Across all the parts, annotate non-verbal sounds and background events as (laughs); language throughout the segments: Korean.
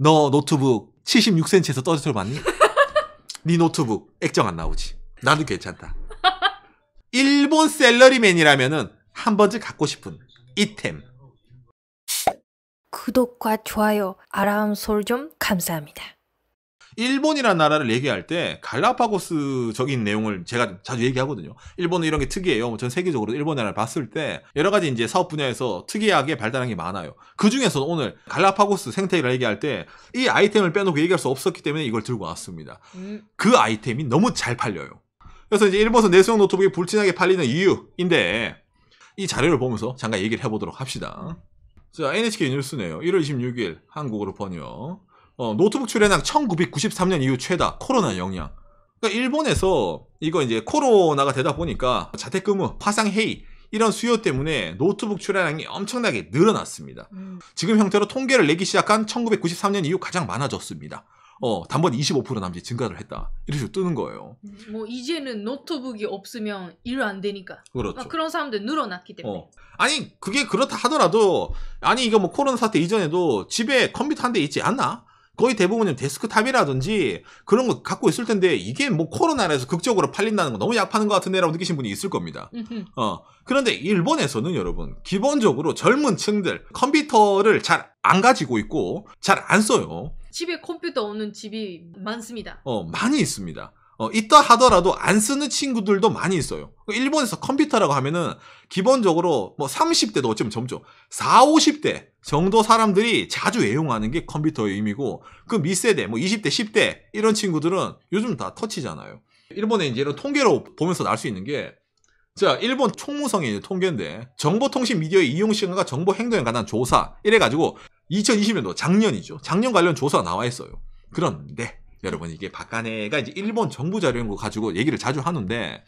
너 노트북 76cm에서 떨어져서 봤니? (laughs) 네 노트북 액정 안 나오지. 나도 괜찮다. 일본 셀러리맨이라면은 한 번쯤 갖고 싶은 이템. 구독과 좋아요, 알람 솔좀 감사합니다. 일본이란 나라를 얘기할 때 갈라파고스적인 내용을 제가 자주 얘기하거든요. 일본은 이런 게 특이해요. 뭐 전 세계적으로 일본 나라를 봤을 때 여러 가지 이제 사업 분야에서 특이하게 발달한 게 많아요. 그 중에서 오늘 갈라파고스 생태계를 얘기할 때 이 아이템을 빼놓고 얘기할 수 없었기 때문에 이걸 들고 왔습니다. 음. 그 아이템이 너무 잘 팔려요. 그래서 이제 일본에서 내수용 노트북이 불친하게 팔리는 이유인데 이 자료를 보면서 잠깐 얘기를 해보도록 합시다. 자, NHK 뉴스네요. 1월 26일 한국으로 번역. 어, 노트북 출현량 1993년 이후 최다. 코로나 영향. 그러니까 일본에서 이거 이제 코로나가 되다 보니까 자택근무, 화상회의 이런 수요 때문에 노트북 출하량이 엄청나게 늘어났습니다. 음. 지금 형태로 통계를 내기 시작한 1993년 이후 가장 많아졌습니다. 어, 단번 25% 남짓 증가를 했다. 이런 식 뜨는 거예요. 음, 뭐, 이제는 노트북이 없으면 일 안 되니까. 그렇죠. 아, 그런 사람들 늘어났기 때문에. 어. 아니, 그게 그렇다 하더라도, 아니, 이거 뭐 코로나 사태 이전에도 집에 컴퓨터 한 대 있지 않나? 거의 대부분은 데스크탑이라든지 그런 거 갖고 있을 텐데 이게 뭐 코로나에서 극적으로 팔린다는 거 너무 약하는것 같은데라고 느끼신 분이 있을 겁니다. 어. 그런데 일본에서는 여러분 기본적으로 젊은 층들 컴퓨터를 잘 안 가지고 있고 잘 안 써요. 집에 컴퓨터 없는 집이 많습니다. 어, 많이 있습니다. 어, 있다 하더라도 안 쓰는 친구들도 많이 있어요. 그 일본에서 컴퓨터라고 하면은 기본적으로 뭐 30대도 어쩌면 점점 4, 50대 정도 사람들이 자주 애용하는 게 컴퓨터의 의미고 그 밑세대 뭐 20대, 10대 이런 친구들은 요즘 다 터치잖아요. 일본에 이제 이런 통계로 보면서 날 수 있는 게 자, 일본 총무성의 통계인데 정보통신 미디어의 이용 시간과 정보 행동에 관한 조사 이래 가지고 2020년도 작년이죠. 작년 관련 조사 가 나와 있어요. 그런데 여러분 이게 박간혜가 이제 일본 정부 자료인 거 가지고 얘기를 자주 하는데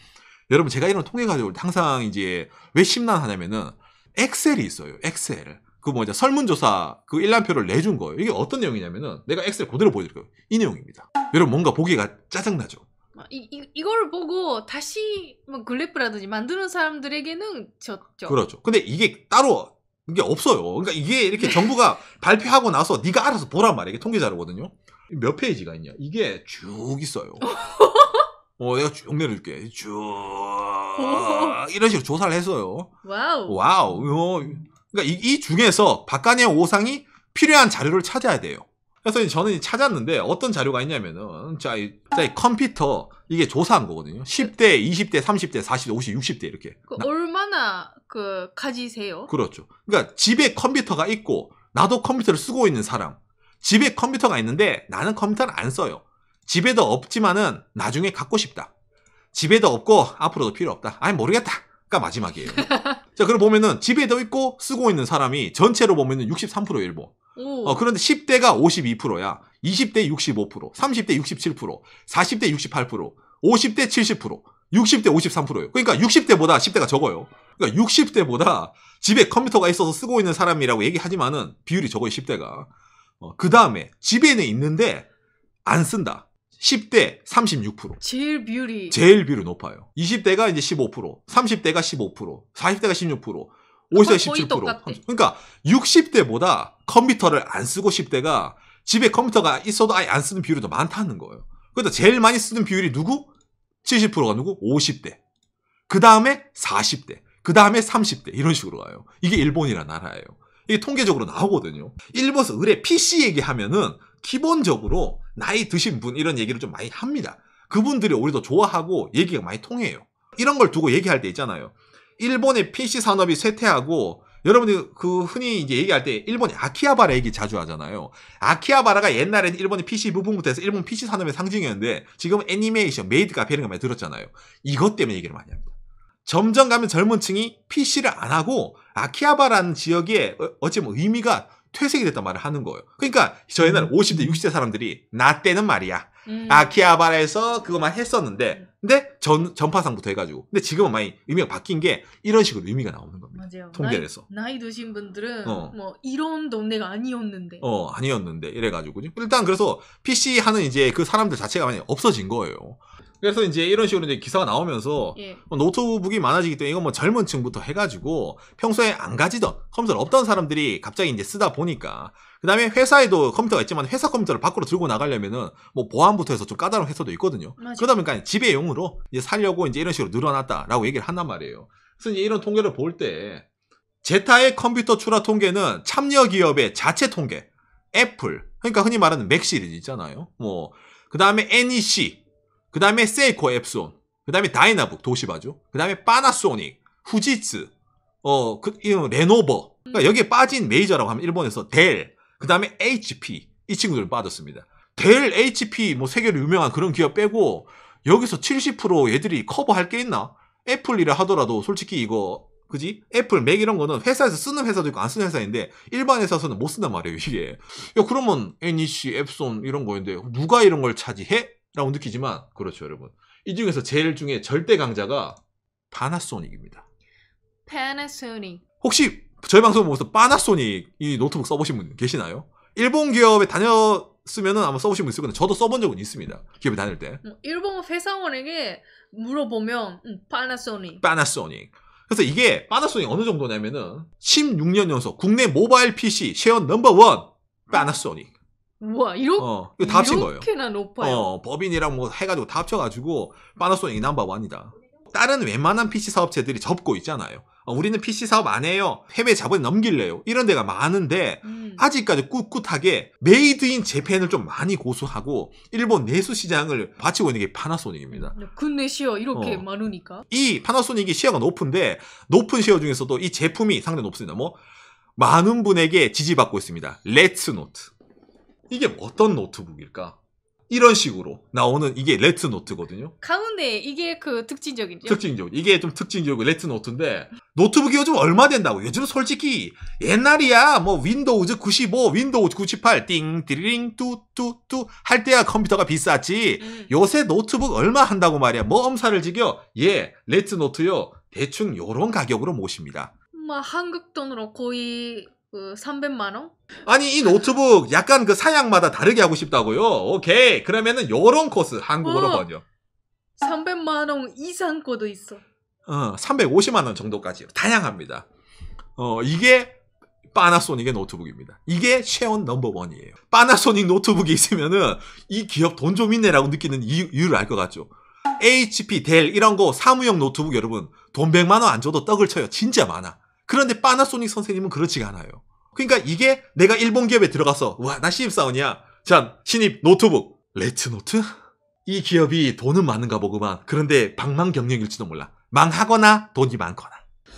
여러분 제가 이런 통계 가지고 항상 이제 왜 심란하냐면은 엑셀이 있어요. 엑셀. 그 뭐냐 설문조사 그 일람표를 내준 거예요. 이게 어떤 내용이냐면은 내가 엑셀 그대로 보여드릴게요. 이 내용입니다. 여러분 뭔가 보기가 짜증나죠. 아, 이, 이, 이걸 보고 다시 뭐 글래프라든지 만드는 사람들에게는 졌죠. 그렇죠. 근데 이게 따로 이게 없어요. 그러니까 이게 이렇게 네. 정부가 발표하고 나서 네가 알아서 보란 말이야 이게 통계 자료거든요. 몇 페이지가 있냐? 이게 쭉 있어요. (laughs) 어, 내가 쭉 내려줄게. 쭉 이런 식으로 조사를 했어요. 와우. 와우. 어, 그러니까 이, 이 중에서 박간의 오상이 필요한 자료를 찾아야 돼요. 그래서 저는 찾았는데 어떤 자료가 있냐면은 자, 이, 자, 이 컴퓨터 이게 조사한 거거든요. 10대, 20대, 30대, 40대, 50대, 60대 이렇게. 그 나- 얼마나 그 가지세요? 그렇죠. 그러니까 집에 컴퓨터가 있고 나도 컴퓨터를 쓰고 있는 사람. 집에 컴퓨터가 있는데 나는 컴퓨터를 안 써요. 집에도 없지만은 나중에 갖고 싶다. 집에도 없고 앞으로도 필요 없다. 아니 모르겠다 그러니까 마지막이에요. (laughs) 자, 그럼 보면은 집에도 있고 쓰고 있는 사람이 전체로 보면은 63% 일본. 어, 그런데 10대가 52%야. 20대 65%, 30대 67%, 40대 68%, 50대 70%, 60대 53%예요. 그러니까 60대보다 10대가 적어요. 그러니까 60대보다 집에 컴퓨터가 있어서 쓰고 있는 사람이라고 얘기하지만은 비율이 적어요, 10대가. 어, 그 다음에 집에는 있는데 안 쓴다. 10대 36%. 제일 비율이 제일 비율이 높아요. 20대가 이제 15%, 30대가 15%, 40대가 16%, 5세 에 17%. 그러니까 60대보다 컴퓨터를 안 쓰고 10대가 집에 컴퓨터가 있어도 아예 안 쓰는 비율이 더 많다는 거예요. 그러니까 제일 많이 쓰는 비율이 누구? 70%가 누구? 50대. 그 다음에 40대. 그 다음에 30대. 이런 식으로 가요. 이게 일본이라 나라예요. 이게 통계적으로 나오거든요. 일본에서 의뢰 PC 얘기하면은 기본적으로 나이 드신 분 이런 얘기를 좀 많이 합니다. 그분들이 우리도 좋아하고 얘기가 많이 통해요. 이런 걸 두고 얘기할 때 있잖아요. 일본의 PC 산업이 쇠퇴하고 여러분들 그 흔히 이제 얘기할 때 일본의 아키하바라 얘기 자주 하잖아요. 아키하바라가 옛날에는 일본의 PC 부품부터 해서 일본 PC 산업의 상징이었는데 지금 애니메이션, 메이드 카페 이런 거 많이 들었잖아요. 이것 때문에 얘기를 많이 합니다. 점점 가면 젊은 층이 PC를 안 하고 아키하바라는 지역에 어, 어찌 보면 의미가 퇴색이 됐단 말을 하는 거예요. 그러니까 저 옛날 50대, 음. 60대 사람들이 나 때는 말이야. 음. 아키하바라에서 그것만 했었는데 근데 전, 전파상부터 해가지고. 근데 지금은 많이 의미가 바뀐 게 이런 식으로 의미가 나오는 겁니다. 맞아요. 통계에서 나이, 나이 드신 분들은 어. 뭐 이런 동네가 아니었는데. 어, 아니었는데. 이래가지고. 일단 그래서 PC 하는 이제 그 사람들 자체가 많이 없어진 거예요. 그래서 이제 이런 식으로 이제 기사가 나오면서 예. 뭐 노트북이 많아지기 때문에 이건 뭐 젊은 층부터 해가지고 평소에 안 가지던 컴퓨터를 없던 사람들이 갑자기 이제 쓰다 보니까 그 다음에 회사에도 컴퓨터가 있지만 회사 컴퓨터를 밖으로 들고 나가려면은 뭐 보안부터 해서 좀 까다로운 회사도 있거든요. 그러다 보니까 지배용으로 이제 살려고 이제 이런 식으로 늘어났다라고 얘기를 한단 말이에요. 그래서 이제 이런 통계를 볼 때 제타의 컴퓨터 출하 통계는 참여 기업의 자체 통계, 애플, 그러니까 흔히 말하는 맥 시리즈 있잖아요. 뭐, 그 다음에 NEC, 그 다음에 세이코 앱손, 그 다음에 다이나북 도시바죠, 그 다음에 파나소닉, 후지츠, 어, 그, 레노버. 그러니까 여기에 빠진 메이저라고 하면 일본에서 델, 그 다음에 HP 이 친구들 빠졌습니다. 델, HP 뭐 세계로 유명한 그런 기업 빼고 여기서 70% 얘들이 커버할 게 있나? 애플이라 하더라도 솔직히 이거 그지? 애플, 맥 이런 거는 회사에서 쓰는 회사도 있고 안 쓰는 회사인데 일반 회사에서는 못 쓴단 말이에요 이게. 야 그러면 NEC, 앱손 이런 거인데 누가 이런 걸 차지해? 라고 느끼지만 그렇죠 여러분 이 중에서 제일 중에 절대 강자가 바나소닉입니다바나소닉 혹시 저희 방송 보면서 바나소닉이 노트북 써보신 분 계시나요? 일본 기업에 다녔으면 아마 써보신 분 있을 건데 저도 써본 적은 있습니다 기업에 다닐 때 음, 일본 회사원에게 물어보면 바 파나소닉 바나소닉 그래서 이게 바나소닉 어느 정도냐면은 16년 연속 국내 모바일 PC 셰어 넘버원 바나소닉 와 이렇게 어, 이거 다 합친 거예요. 이렇게나 높아요. 어, 법인이랑 뭐 해가지고 다 합쳐가지고 파나소닉이 넘버원이다. 다른 웬만한 PC 사업체들이 접고 있잖아요. 어, 우리는 PC 사업 안 해요. 해외 자본 넘길래요. 이런 데가 많은데 음. 아직까지 꿋꿋하게 메이드 인 재팬을 좀 많이 고수하고 일본 내수 시장을 바치고 있는 게 파나소닉입니다. 국내 네, 시어 이렇게 어. 많으니까. 이 파나소닉이 시어가 높은데 높은 시어 중에서도 이 제품이 상당히 높습니다. 뭐 많은 분에게 지지받고 있습니다. 레츠노트. 이게 어떤 노트북일까? 이런 식으로 나오는 이게 레트 노트거든요. 가운데 이게 그 특징적이죠. 특징적. 이게 좀 특징적이고 레트 노트인데 노트북이 요즘 얼마 된다고? 요즘 솔직히 옛날이야 뭐 윈도우즈 95, 윈도우즈 98, 띵 드링 뚜뚜뚜 할 때야 컴퓨터가 비쌌지. 음. 요새 노트북 얼마 한다고 말이야. 뭐 엄살을 지겨? 예, 레트 노트요. 대충 요런 가격으로 모십니다. 뭐 한국 돈으로 거의 그 300만 원? 아니 이 노트북 약간 그 사양마다 다르게 하고 싶다고요. 오케이. 그러면은 요런 코스 한국어로 어. 번역. 300만 원 이상 거도 있어. 어, 350만 원 정도까지 다양합니다. 어, 이게 파나소닉의 노트북입니다. 이게 쉐온 넘버원이에요. 파나소닉 노트북이 있으면은 이 기업 돈 좀 있네라고 느끼는 이유, 를알 것 같죠. HP, 델 이런 거 사무용 노트북 여러분 돈 100만 원 안 줘도 떡을 쳐요. 진짜 많아. 그런데 파나소닉 선생님은 그렇지가 않아요. 그러니까 이게 내가 일본 기업에 들어가서 와 나 신입사원이야. 자 신입 노트북 레트노트이 기업이 돈은 많은가 보구만. 그런데 방망 경력일지도 몰라. 망하거나 돈이 많거나.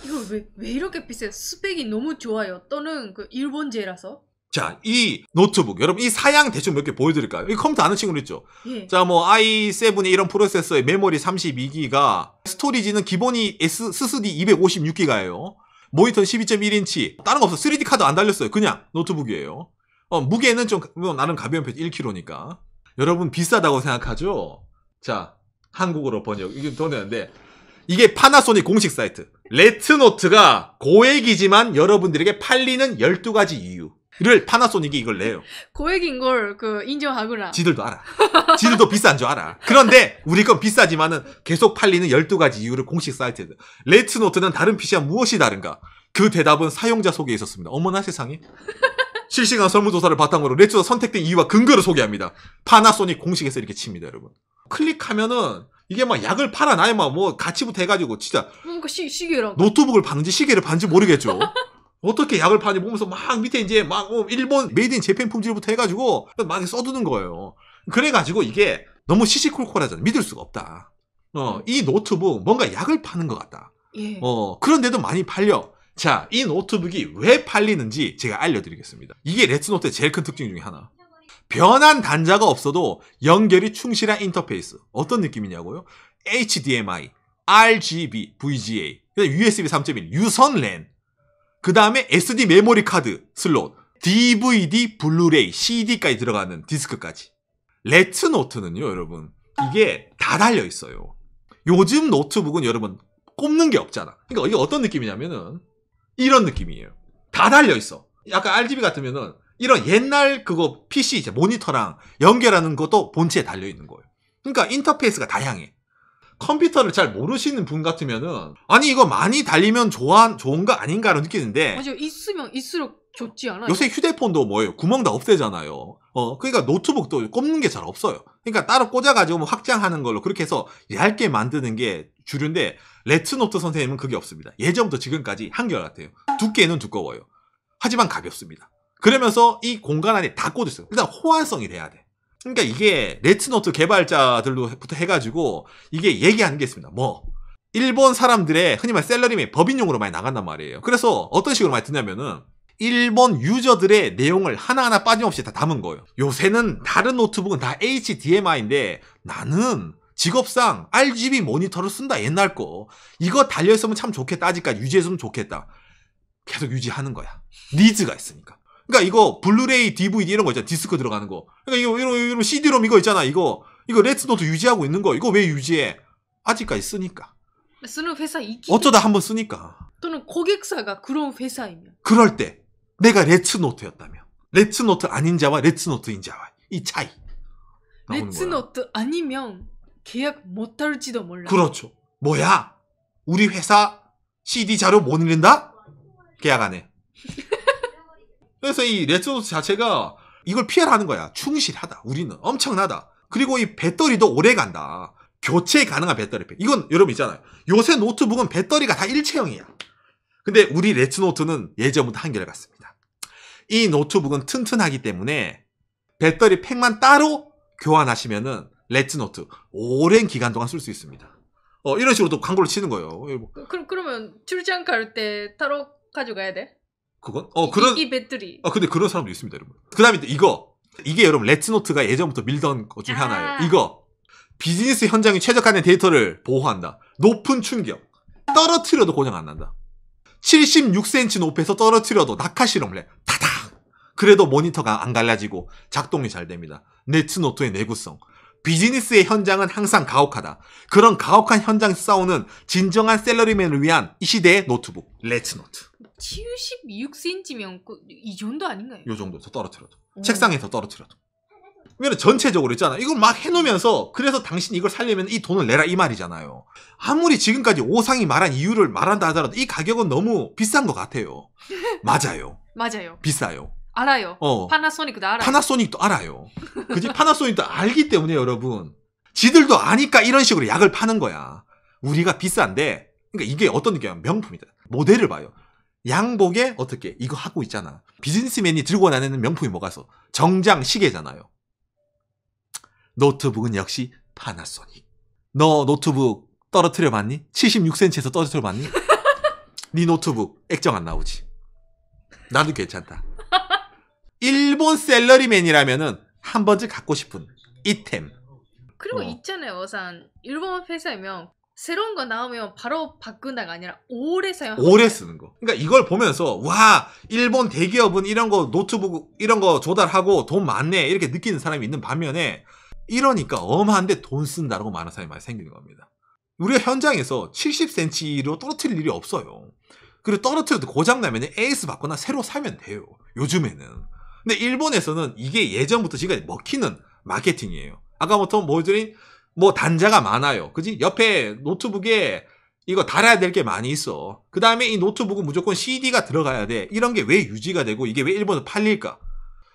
이거 왜, 왜 이렇게 비싸요? 스펙이 너무 좋아요. 또는 그 일본제라서. 자, 이 노트북. 여러분, 이 사양 대충 몇 개 보여드릴까요? 이 컴퓨터 아는 친구 있죠? 예. 자, 뭐, i7의 이런 프로세서의 메모리 32기가, 스토리지는 기본이 SSD 256기가예요. 모니터 는 12.1인치 다른 거 없어 3D 카드 안 달렸어요 그냥 노트북이에요 어, 무게는 좀 뭐 나름 가벼운 편 1kg니까 여러분 비싸다고 생각하죠 자 한국어로 번역 이게 더 내는데 이게 파나소닉 공식 사이트 레트노트가 고액이지만 여러분들에게 팔리는 12가지 이유 를 파나소닉이 이걸 내요. 고액인 걸 그 인정하구나. 지들도 알아. 지들도 비싼 줄 알아. 그런데 우리 건 비싸지만은 계속 팔리는 12가지 이유를 공식 사이트에 레트노트는 다른 PC와 무엇이 다른가? 그 대답은 사용자 소개에 있었습니다. 어머나 세상에. 실시간 설문조사를 바탕으로 레트노 선택된 이유와 근거를 소개합니다. 파나소닉 공식에서 이렇게 칩니다, 여러분. 클릭하면은 이게 막 약을 팔아나야 막뭐 가치부터 해가지고 진짜 뭔가 그러니까 시, 시계랑 노트북을 봤는지 시계를 봤는지 모르겠죠. 어떻게 약을 파니 보면서 막 밑에 이제 막 뭐 일본 메이드 인 재팬 품질부터 해가지고 막 써두는 거예요. 그래가지고 이게 너무 시시콜콜하잖아. 믿을 수가 없다. 어, 음. 이 노트북 뭔가 약을 파는 것 같다. 예. 어, 그런데도 많이 팔려. 자, 이 노트북이 왜 팔리는지 제가 알려드리겠습니다. 이게 레츠노트의 제일 큰 특징 중에 하나. 변한 단자가 없어도 연결이 충실한 인터페이스. 어떤 느낌이냐고요? HDMI, RGB, VGA, USB 3.1, 유선 랜. 그 다음에 SD 메모리 카드 슬롯, DVD, 블루레이, CD까지 들어가는 디스크까지. 레트 노트는요, 여러분. 이게 다 달려 있어요. 요즘 노트북은 여러분 꼽는 게 없잖아. 그러니까 이게 어떤 느낌이냐면은 이런 느낌이에요. 다 달려 있어. 약간 RGB 같으면은 이런 옛날 그거 PC 이제 모니터랑 연결하는 것도 본체에 달려 있는 거예요. 그러니까 인터페이스가 다양해. 컴퓨터를 잘 모르시는 분 같으면은 아니 이거 많이 달리면 좋아 좋은 거 아닌가로 느끼는데 맞아 있으면 있을수록 좋지 않아요. 요새 휴대폰도 뭐예요? 구멍 다 없애잖아요. 어, 그러니까 노트북도 꼽는 게 잘 없어요. 그러니까 따로 꽂아가지고 뭐 확장하는 걸로 그렇게 해서 얇게 만드는 게 주류인데 레트노트 선생님은 그게 없습니다. 예전부터 지금까지 한결같아요. 두께는 두꺼워요. 하지만 가볍습니다. 그러면서 이 공간 안에 다 꽂았어요. 일단 호환성이 돼야 돼. 그러니까 이게 레트노트 개발자들로부터 해가지고 이게 얘기하는 게 있습니다. 뭐 일본 사람들의 흔히 말해 셀러리맨 법인용으로 많이 나간단 말이에요. 그래서 어떤 식으로 많이 듣냐면은 일본 유저들의 내용을 하나하나 빠짐없이 다 담은 거예요. 요새는 다른 노트북은 다 HDMI인데 나는 직업상 RGB 모니터를 쓴다 옛날 거 이거 달려있으면 참 좋겠다 아직까지 유지했으면 좋겠다 계속 유지하는 거야 니즈가 있으니까 그러니까 이거 블루레이, DVD 이런 거 있잖아. 디스크 들어가는 거. 그러니까 이거 이런 이런 CD롬 이거 있잖아. 이거 이거 레트노트 유지하고 있는 거. 이거 왜 유지해? 아직까지 쓰니까. 쓰는 회사 있기. 어쩌다 한번 쓰니까. 또는 고객사가 그런 회사이면. 그럴 때 내가 레트노트였다면레트노트 아닌 자와 레트노트인 자와 이 차이. 레트노트 아니면 계약 못 할지도 몰라. 그렇죠. 뭐야? 우리 회사 CD 자료 못 읽는다? 계약 안 해. (laughs) 그래서 이레드노트 자체가 이걸 피해라는 거야. 충실하다. 우리는 엄청나다. 그리고 이 배터리도 오래 간다. 교체 가능한 배터리팩. 이건 여러분 있잖아요. 요새 노트북은 배터리가 다 일체형이야. 근데 우리 레츠노트는 예전부터 한결같습니다. 이 노트북은 튼튼하기 때문에 배터리 팩만 따로 교환하시면은 레츠노트 오랜 기간 동안 쓸 수 있습니다. 어, 이런 식으로 또 광고를 치는 거예요. 예, 뭐. 그럼 그러면 출장 갈 때따로 가져가야 돼? 그건 어 그런 이, 이 배터리. 어 근데 그런 사람도 있습니다, 여러분. 그다음에 이거 이게 여러분 레츠노트가 예전부터 밀던 것중 아. 하나예요. 이거 비즈니스 현장에 최적화된 데이터를 보호한다. 높은 충격 떨어뜨려도 고장 안 난다. 76cm 높에서 떨어뜨려도 낙하 실험을 해. 타닥. 그래도 모니터가 안 갈라지고 작동이 잘 됩니다. 레츠노트의 내구성. 비즈니스의 현장은 항상 가혹하다. 그런 가혹한 현장 에서 싸우는 진정한 셀러리맨을 위한 이 시대의 노트북, 레츠노트. 76cm면 그 이 정도 아닌가요? 이 정도에서 떨어뜨려도 오. 책상에서 떨어뜨려도 왜냐면 전체적으로 있잖아 이걸 막 해놓으면서 그래서 당신 이걸 살려면 이 돈을 내라 이 말이잖아요 아무리 지금까지 오상이 말한 이유를 말한다 하더라도 이 가격은 너무 비싼 것 같아요 (laughs) 맞아요 맞아요 비싸요 알아요 어. 파나소닉도 알아요 파나소닉도 알아요 그지 파나소닉도 알기 때문에 여러분 지들도 아니까 이런 식으로 약을 파는 거야 우리가 비싼데 그러니까 이게 어떤 느낌이야 명품이다 모델을 봐요 양복에 어떻게 이거 하고 있잖아. 비즈니스맨이 들고 다니는 명품이 뭐가 서 정장 시계잖아요. 노트북은 역시 파나소닉. 너 노트북 떨어뜨려 봤니? 76cm에서 떨어뜨려 봤니? 네 노트북 액정 안 나오지. 나도 괜찮다. 일본 셀러리맨이라면은 한 번쯤 갖고 싶은 이템. 그리고 어. 있잖아요. 우선 일본 회사면 이 새로운 거 나오면 바로 바꾼다가 아니라 오래 사용. 오래 쓰는 거. 그러니까 이걸 보면서 와 일본 대기업은 이런 거 노트북 이런 거 조달하고 돈 많네 이렇게 느끼는 사람이 있는 반면에 이러니까 엄한데 돈 쓴다라고 많은 사람이 많이 생기는 겁니다. 우리가 현장에서 70cm로 떨어뜨릴 일이 없어요. 그리고 떨어뜨려도 고장나면 에이스 받거나 새로 사면 돼요. 요즘에는. 근데 일본에서는 이게 예전부터 지금까지 먹히는 마케팅이에요. 아까부터 모여드린 뭐뭐 단자가 많아요. 그지? 옆에 노트북에 이거 달아야 될 게 많이 있어. 그 다음에 이 노트북은 무조건 CD가 들어가야 돼. 이런 게 왜 유지가 되고 이게 왜 일본에 팔릴까?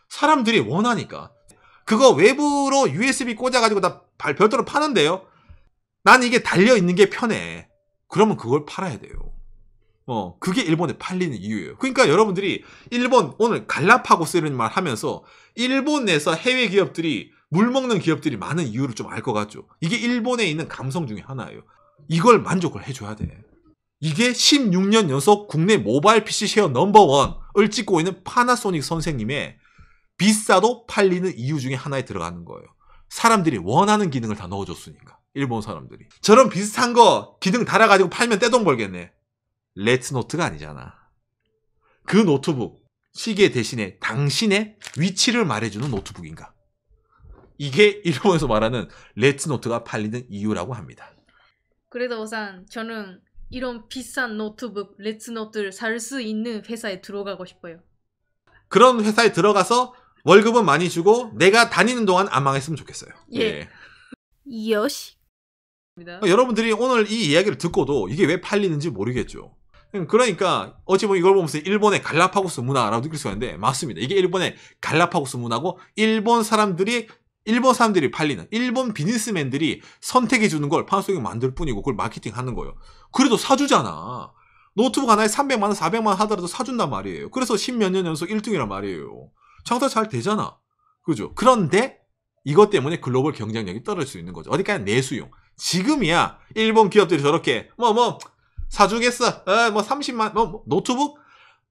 사람들이 원하니까. 그거 외부로 USB 꽂아가지고 다 별도로 파는데요. 난 이게 달려있는 게 편해. 그러면 그걸 팔아야 돼요. 어, 그게 일본에 팔리는 이유예요. 그러니까 여러분들이 일본, 오늘 갈라파고스라는 말 하면서 일본에서 해외 기업들이 물 먹는 기업들이 많은 이유를 좀 알 것 같죠. 이게 일본에 있는 감성 중에 하나예요. 이걸 만족을 해줘야 돼. 이게 16년 연속 국내 모바일 PC 쉐어 넘버원을 찍고 있는 파나소닉 선생님의 비싸도 팔리는 이유 중에 하나에 들어가는 거예요. 사람들이 원하는 기능을 다 넣어줬으니까. 일본 사람들이. 저런 비슷한 거 기능 달아가지고 팔면 떼돈 벌겠네. 레트노트가 아니잖아. 그 노트북. 시계 대신에 당신의 위치를 말해주는 노트북인가? 이게 (laughs) 일본에서 말하는 레츠노트가 팔리는 이유라고 합니다. 그래도 우선 저는 이런 비싼 노트북 레츠노트를 살 수 있는 회사에 들어가고 싶어요. 그런 회사에 들어가서 월급은 많이 주고 내가 다니는 동안 안 망했으면 좋겠어요. 예. 예. 여시. 어, 여러분들이 오늘 이 이야기를 듣고도 이게 왜 팔리는지 모르겠죠. 음, 그러니까 어찌 보면 이걸 보면서 일본의 갈라파고스 문화라고 느낄 수가 있는데 맞습니다. 이게 일본의 갈라파고스 문화고 일본 사람들이 일본 사람들이 팔리는 일본 비즈니스맨들이 선택해 주는 걸 판소경 만들 뿐이고 그걸 마케팅하는 거예요. 그래도 사주잖아. 노트북 하나에 300만 원, 400만 원 하더라도 사준단 말이에요. 그래서 십몇 년 연속 1등이란 말이에요. 장사 잘 되잖아. 그죠? 그런데 이것 때문에 글로벌 경쟁력이 떨어질 수 있는 거죠. 어디까지 내수용. 지금이야 일본 기업들이 저렇게 뭐뭐 뭐 사주겠어. 아, 뭐 30만 뭐, 뭐 노트북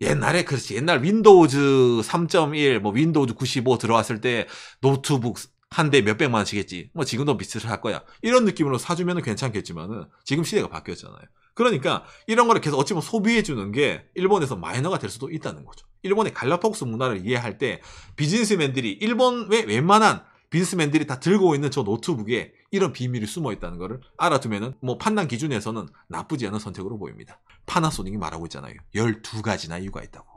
옛날에 그렇지 옛날 윈도우즈 3.1뭐 윈도우즈 95 들어왔을 때 노트북 한대 몇백만 원씩겠지. 뭐 지금도 비슷할 거야. 이런 느낌으로 사주면 괜찮겠지만은 지금 시대가 바뀌었잖아요. 그러니까 이런 거를 계속 어찌 보면 소비해 주는 게 일본에서 마이너가 될 수도 있다는 거죠. 일본의 갈라파고스 문화를 이해할 때 비즈니스맨들이 일본외 웬만한 비즈니스맨들이 다 들고 있는 저 노트북에 이런 비밀이 숨어 있다는 거를 알아두면은 뭐 판단 기준에서는 나쁘지 않은 선택으로 보입니다. 파나소닉이 말하고 있잖아요. 12가지나 이유가 있다고.